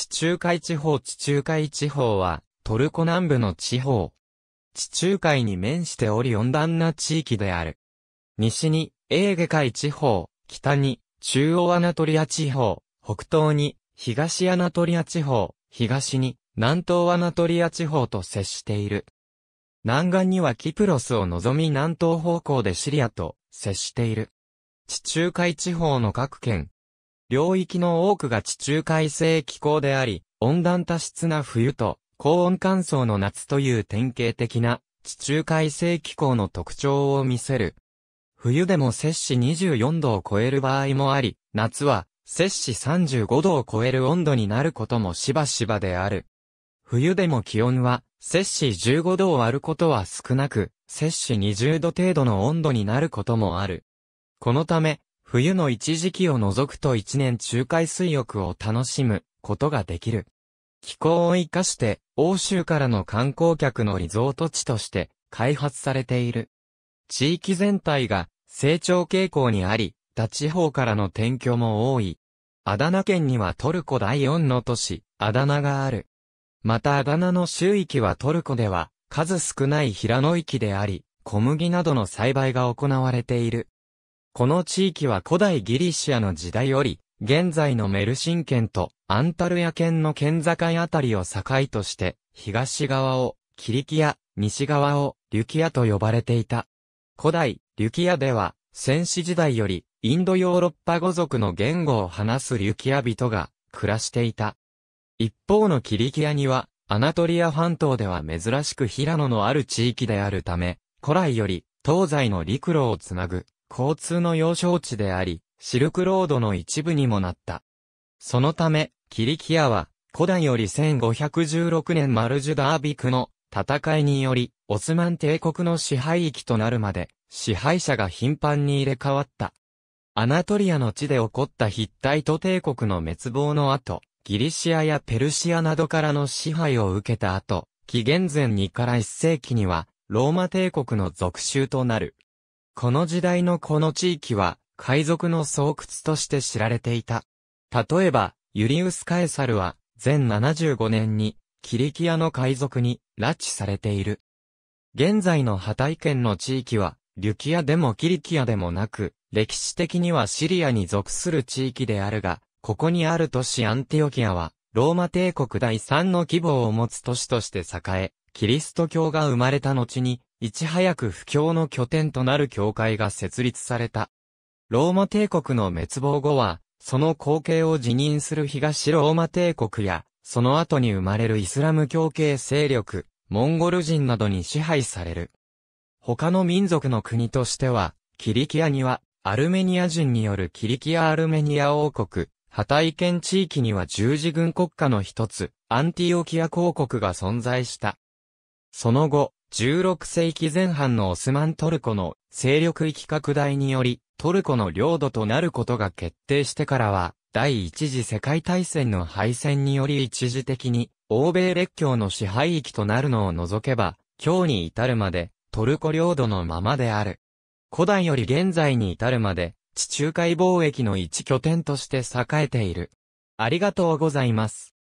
地中海地方地中海地方は、トルコ南部の地方。地中海に面しており温暖な地域である。西に、エーゲ海地方、北に、中央アナトリア地方、北東に、東アナトリア地方、東に、南東アナトリア地方と接している。南岸にはキプロスを望み南東方向でシリアと接している。地中海地方の各県、領域の多くが地中海性気候であり、温暖多湿な冬と高温乾燥の夏という典型的な地中海性気候の特徴を見せる。冬でも摂氏24度を超える場合もあり、夏は摂氏35度を超える温度になることもしばしばである。冬でも気温は摂氏15度を割ることは少なく、摂氏20度程度の温度になることもある。このため、冬の一時期を除くと一年中海水浴を楽しむことができる。気候を生かして欧州からの観光客のリゾート地として開発されている。地域全体が成長傾向にあり、他地方からの転居も多い。アダナ県にはトルコ第4の都市、アダナがある。またアダナの周域はトルコでは数少ない平野域であり、小麦などの栽培が行われている。この地域は古代ギリシアの時代より、現在のメルシン県とアンタルヤ県の県境あたりを境として、東側をキリキア、西側をリュキアと呼ばれていた。古代リュキアでは、戦死時代より、インドヨーロッパ語族の言語を話すリュキア人が暮らしていた。一方のキリキアには、アナトリア半島では珍しく平野のある地域であるため、古来より東西の陸路をつなぐ交通の要衝地であり、シルクロードの一部にもなった。そのため、キリキアは、古代より1516年マルジュダービクの戦いにより、オスマン帝国の支配域となるまで、支配者が頻繁に入れ替わった。アナトリアの地で起こったヒッタイト帝国の滅亡の後、ギリシアやペルシアなどからの支配を受けた後、紀元前2から1世紀には、ローマ帝国の属州となる。この時代のこの地域は、海賊の巣窟として知られていた。例えば、ユリウス・カエサルは、全75年に、キリキアの海賊に拉致されている。現在のハタイ県の地域は、リュキアでもキリキアでもなく、歴史的にはシリアに属する地域であるが、ここにある都市アンティオキアは、ローマ帝国第3の規模を持つ都市として栄え、キリスト教が生まれた後に、いち早く布教の拠点となる教会が設立された。ローマ帝国の滅亡後は、その後継を辞任する東ローマ帝国や、その後に生まれるイスラム教系勢力、モンゴル人などに支配される。他の民族の国としては、キリキアには、アルメニア人によるキリキア・アルメニア王国、ハタイ県地域には十字軍国家の一つ、アンティオキア公国が存在した。その後、16世紀前半のオスマントルコの勢力域拡大により、トルコの領土となることが決定してからは、第一次世界大戦の敗戦により一時的に、欧米列強の支配域となるのを除けば、今日に至るまで、トルコ領土のままである。古代より現在に至るまで、地中海貿易の一拠点として栄えている。ありがとうございます。